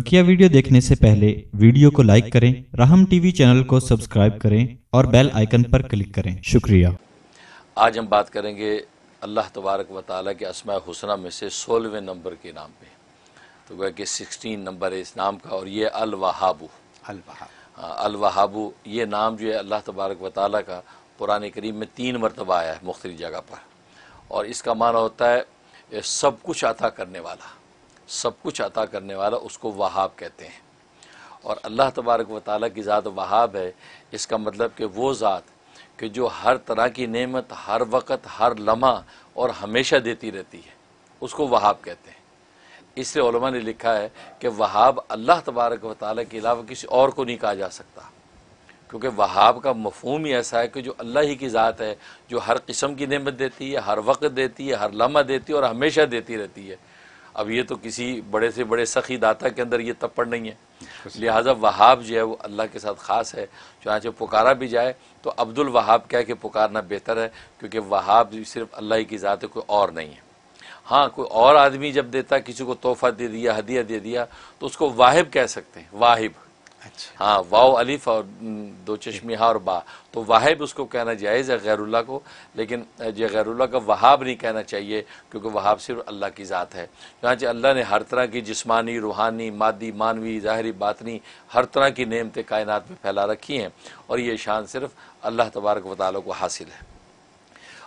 बकिया वीडियो देखने से पहले वीडियो को लाइक करें राहम टीवी चैनल को सब्सक्राइब करें और बेल आइकन पर क्लिक करें शुक्रिया आज हम बात करेंगे अल्लाह तबारक व ताली के असमा हुसना में से सोलहवें नंबर के नाम पे तो गया कि सिक्सटीन नंबर है इस नाम का और ये अलवाहाबू अलवाहाबू हाँ, अलवाहाबू ये नाम जो है अल्लाह तबारक व का पुराने करीब में तीन मरतबा आया है मुख्तलि जगह पर और इसका माना होता है सब कुछ अता करने वाला सब कुछ अता करने वाला उसको वहाब कहते हैं और अल्लाह तबारक व ताल की ज़ात वहाब है इसका मतलब कि वो ज़ात कि जो हर तरह की नेमत हर वक्त हर लम्हा और हमेशा देती रहती है उसको वहाब कहते हैं इसलिए ने लिखा है कि वहाब अल्लाह तबारक व ताल के अलावा किसी और को नहीं कहा जा सकता क्योंकि वहाब का मफहम ही ऐसा है कि जो अल्लाह ही की ज़ात है जो हर किस्म की नेमत देती है हर वक्त देती है हर लम्हा देती है और हमेशा देती रहती है अब ये तो किसी बड़े से बड़े सखी दाता के अंदर ये तप्पड़ नहीं है लिहाजा वहाब जो है वो अल्लाह के साथ ख़ास है चाहे पुकारा भी जाए तो अब्दुल वहाब क्या है कि पुकारना बेहतर है क्योंकि वहाब सिर्फ अल्लाह की ज़ात है कोई और नहीं है हाँ कोई और आदमी जब देता किसी को तोहफा दे दिया हदिया दे दिया तो उसको वाहिब कह सकते हैं वाहिब अच्छा हाँ वाव अलीफ और दो चश्मी हा और बा तो वाहिब उसको कहना जायज़ है गैरुल्ला को लेकिन ये गैरुल्ला का वहाब नहीं कहना चाहिए क्योंकि वहाब सिर्फ अल्लाह की ज़ात है जी अल्लाह ने हर तरह की जिस्मानी रूहानी मादी मानवी ज़ाहरी बातनी हर तरह की नियमतें कायनात में फैला रखी हैं और ये शान सिर्फ अल्लाह तबारक वाली को हासिल है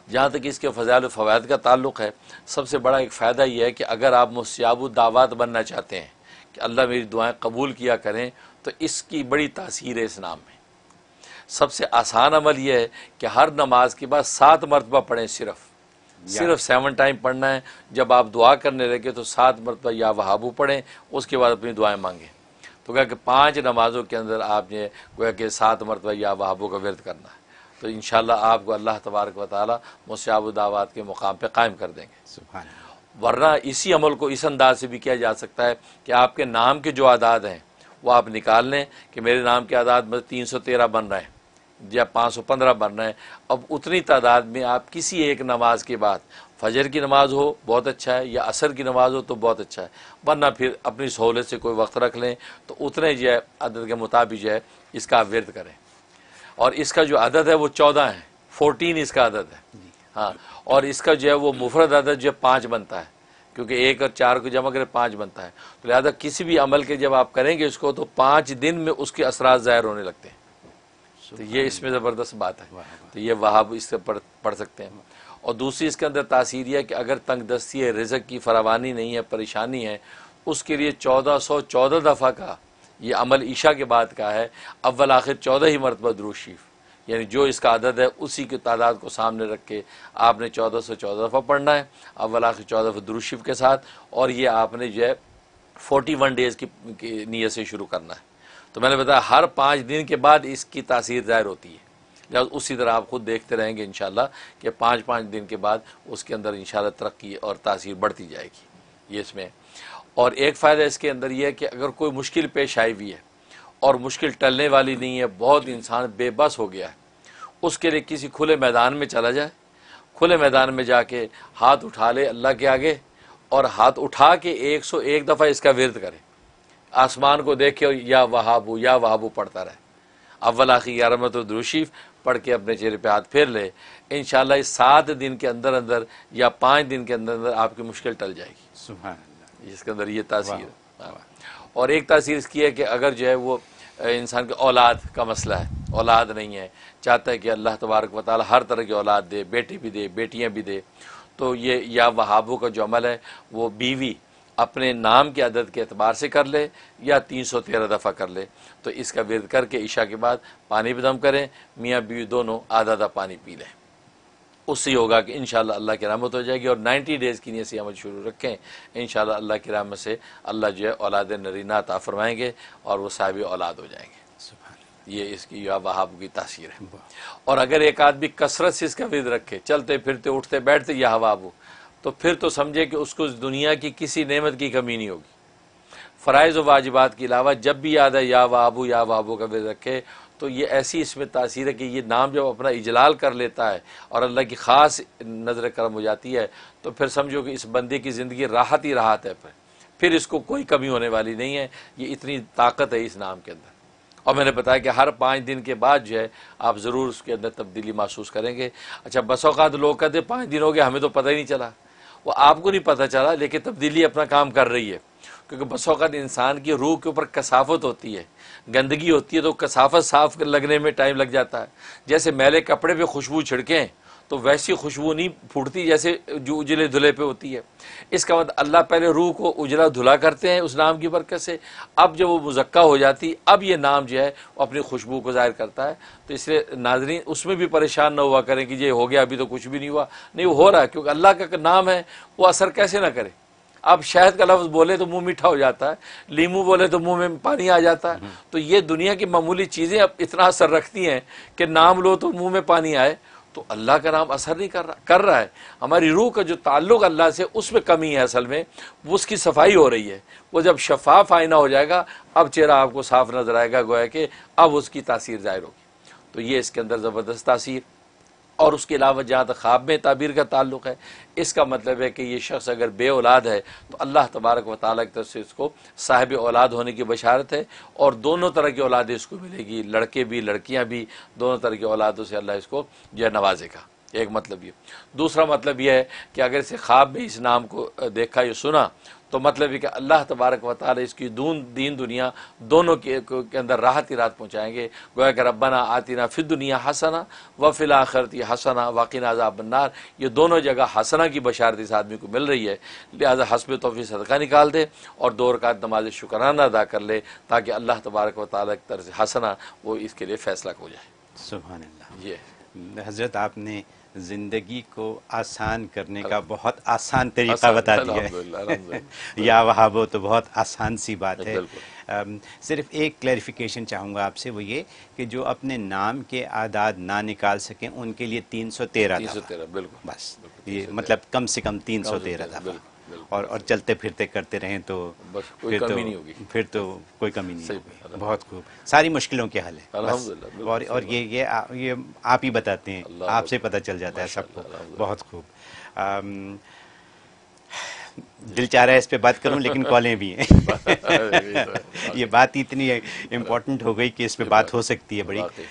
जहाँ तक इसके फ़जाल फ़वाद का ताल्लुक है सबसे बड़ा एक फ़ायदा यह है कि अगर आप मुस्याबु दावत बनना चाहते हैं कि अल्लाह मेरी दुआएं कबूल किया करें तो इसकी बड़ी तासीर है इस नाम में सबसे आसान अमल यह है कि हर नमाज के बाद सात मरतबा पढ़ें सिर्फ सिर्फ सेवन टाइम पढ़ना है जब आप दुआ करने लगे तो सात मरतबा या वहाबू पढ़ें उसके बाद अपनी दुआएं मांगें तो क्या कि पाँच नमाजों के अंदर आपने गोया कि सात मरतबा या वहाबू का व्यर्थ करना है तो इन आपको अल्लाह तबारक वाली ताली के मुकाम पर कायम कर देंगे वरना इसी अमल को इस अंदाज से भी किया जा सकता है कि आपके नाम के जो आदाद हैं वो आप निकाल लें कि मेरे नाम के आदाद में तीन सौ तेरह बन रहे हैं या पाँच सौ पंद्रह बन रहे हैं अब उतनी तादाद में आप किसी एक नमाज के बाद फजर की नमाज हो बहुत अच्छा है या असर की नमाज हो तो बहुत अच्छा है वरना फिर अपनी सहूलत से कोई वक्त रख लें तो उतने जो है अदद के मुताबिक जो है इसका आप व्यर्थ करें और इसका जो अदद है वो चौदह है फोर्टीन इसका अदद है हाँ और इसका जो है वो मुफरत अदद जो है पाँच बनता है क्योंकि एक और चार को जमा करें पाँच बनता है तो लिहाजा किसी भी अमल के जब आप करेंगे उसको तो पाँच दिन में उसके असरा ज़ाहिर होने लगते हैं तो ये इसमें ज़बरदस्त बात है तो ये वहाब इससे पढ़ पढ़ सकते हैं और दूसरी इसके अंदर तासीर यह कि अगर तंग दस्ती है रिजक की फरावानी नहीं है परेशानी है उसके लिए चौदह सौ चौदह दफ़ा का ये अमल ईशा के बाद का है अव्वल आखिर चौदह ही मरतबा द्रूशीफ़ यानी जो इसका आदद है उसी की तादाद को सामने रख के आपने चौदह सौ चौदह दफ़ा पढ़ना है अवल आखिर चौदह दफ़ा दुरुशिफ के साथ और ये आपने जो है फोर्टी वन डेज़ की, नीयत से शुरू करना है तो मैंने बताया हर पाँच दिन के बाद इसकी तासीर ज़ाहिर होती है लिहाजा उसी तरह आप खुद देखते रहेंगे इन कि पाँच पाँच दिन के बाद उसके अंदर इन तरक्की और तासीर बढ़ती जाएगी ये इसमें और एक फ़ायदा इसके अंदर यह है कि अगर कोई मुश्किल पेश आई हुई है और मुश्किल टलने वाली नहीं है बहुत इंसान बेबस हो गया है उसके लिए किसी खुले मैदान में चला जाए खुले मैदान में जाके हाथ उठा ले अल्लाह के आगे और हाथ उठा के एक सौ एक दफ़ा इसका विरद करे आसमान को देखे और या वहाबू या वहाबू पढ़ता रहे अव्वल आखिर या रमत दुरुशीफ पढ़ के अपने चेहरे पे हाथ फेर ले इन इस सात दिन के अंदर अंदर या पाँच दिन के अंदर अंदर आपकी मुश्किल टल जाएगी इसके अंदर ये तासीर है और एक तासीर इसकी है कि अगर जो है वो इंसान के औलाद का मसला है औलाद नहीं है चाहता है कि अल्लाह तबारक व हर तरह की औलाद दे बेटी भी दे बेटियाँ भी दे तो ये या वहाबों का जो अमल है वो बीवी अपने नाम की आदत के अतबार से कर ले या तीन सौ तेरह दफ़ा कर ले तो इसका विरद करके ईशा के बाद पानी भी दम करें मियाँ बीवी दोनों आधा आधा पानी पी लें उससे होगा कि इन अल्लाह की रहमत हो जाएगी और 90 डेज़ की नीयत से अमल शुरू रखें इन अल्लाह की रहमत से अल्लाह जो है औलाद नरीना ता फरमाएँगे और वह साहब औलाद हो जाएंगे ये इसकी या वहाब की तासीर है और अगर एक आदमी कसरत से इसका विद रखे चलते फिरते उठते बैठते या हवाब तो फिर तो समझे कि उसको दुनिया की किसी नेमत की कमी नहीं होगी फ़रज़ व वाजिबात के अलावा जब भी याद है या वाबू या वाबू का विद रखे तो ये ऐसी इसमें तासीर है कि ये नाम जब अपना इजलाल कर लेता है और अल्लाह की ख़ास नज़र करम हो जाती है तो फिर समझो कि इस बंदे की ज़िंदगी राहत ही राहत है फिर फिर इसको कोई कमी होने वाली नहीं है ये इतनी ताकत है इस नाम के अंदर और मैंने बताया कि हर पाँच दिन के बाद जो है आप ज़रूर उसके अंदर तब्दीली महसूस करेंगे अच्छा बस बसौकात लोग कहते हैं पाँच दिन हो गए हमें तो पता ही नहीं चला वो आपको नहीं पता चला लेकिन तब्दीली अपना काम कर रही है क्योंकि बसौकत इंसान की रूह के ऊपर कसाफत होती है गंदगी होती है तो कसाफत साफ लगने में टाइम लग जाता है जैसे मैले कपड़े पे खुशबू छिड़कें तो वैसी खुशबू नहीं फूटती जैसे जो उजले धुले पे होती है इसका मतलब अल्लाह पहले रूह को उजला धुला करते हैं उस नाम की बरकत से अब जब वो मुजक्का हो जाती अब ये नाम जो है वो अपनी खुशबू को ज़ाहिर करता है तो इसलिए नाजरीन उसमें भी परेशान ना हुआ करें कि ये हो गया अभी तो कुछ भी नहीं हुआ नहीं वो हो रहा है क्योंकि अल्लाह का नाम है वो असर कैसे ना करे अब शहद का लफ्ज़ बोले तो मुंह मीठा हो जाता है लीमू बोले तो मुंह में पानी आ जाता है तो ये दुनिया की मामूली चीज़ें अब इतना असर रखती हैं कि नाम लो तो मुंह में पानी आए तो अल्लाह का नाम असर नहीं कर रहा कर रहा है हमारी रूह का जो ताल्लुक अल्लाह से उसमें कमी है असल में वो उसकी सफाई हो रही है वो जब शफाफ आईना हो जाएगा अब चेहरा आपको साफ नजर आएगा गोया कि अब उसकी तासीर जाहिर होगी तो ये इसके अंदर ज़बरदस्त तासीर और उसके अलावा जहाँ तक ख्वाब में ताबीर का ताल्लुक है इसका मतलब है कि ये शख्स अगर बे औलाद है तो अल्लाह तबारक व ताली की तरफ से इसको साहिब औलाद होने की बशारत है और दोनों तरह की औलादें इसको मिलेगी लड़के भी लड़कियाँ भी दोनों तरह की औलादों से अल्लाह इसको जो है नवाजेगा एक मतलब ये दूसरा मतलब यह है कि अगर इसे ख्वाब में इस नाम को देखा या सुना तो मतलब ये कि अल्लाह तबारक व ताली इसकी दून दीन दुनिया दोनों के, के अंदर राहत ही राहत पहुँचाएँगे गोया कि रब्बाना आतिना फिर दुनिया हसना व फिल आखरती हसना वाकिन आजाब बन्नार ये दोनों जगह हसना की बशारत इस आदमी को मिल रही है लिहाजा हसब तोफ़ी सदका निकाल दे और दो रकात नमाज शुक्राना अदा कर ले ताकि अल्लाह तबारक व ताली तर्ज हसना वो इसके लिए फ़ैसला हो जाए सुबह ये हज़रत आपने ज़िंदगी को आसान करने का बहुत आसान तरीका बता दिया या वहा वो तो बहुत आसान सी बात है आम, सिर्फ एक क्लैरिफिकेशन चाहूँगा आपसे वो ये कि जो अपने नाम के आदाद ना निकाल सकें उनके लिए तीन सौ तेरह बिल्कुल बस ये मतलब कम से कम तीन सौ तेरह था और और चलते फिरते करते रहें तो बस कोई कमी तो, नहीं होगी फिर तो कोई कमी नहीं होगी बहुत खूब सारी मुश्किलों के हल है और और ये ये आ, ये आप ही बताते हैं आपसे पता चल जाता है सबको बहुत खूब दिल चाह रहा है इस पे बात करूं लेकिन कॉलें भी हैं तो ये बात इतनी इम्पोर्टेंट हो गई कि इस पे बात हो सकती है बड़ी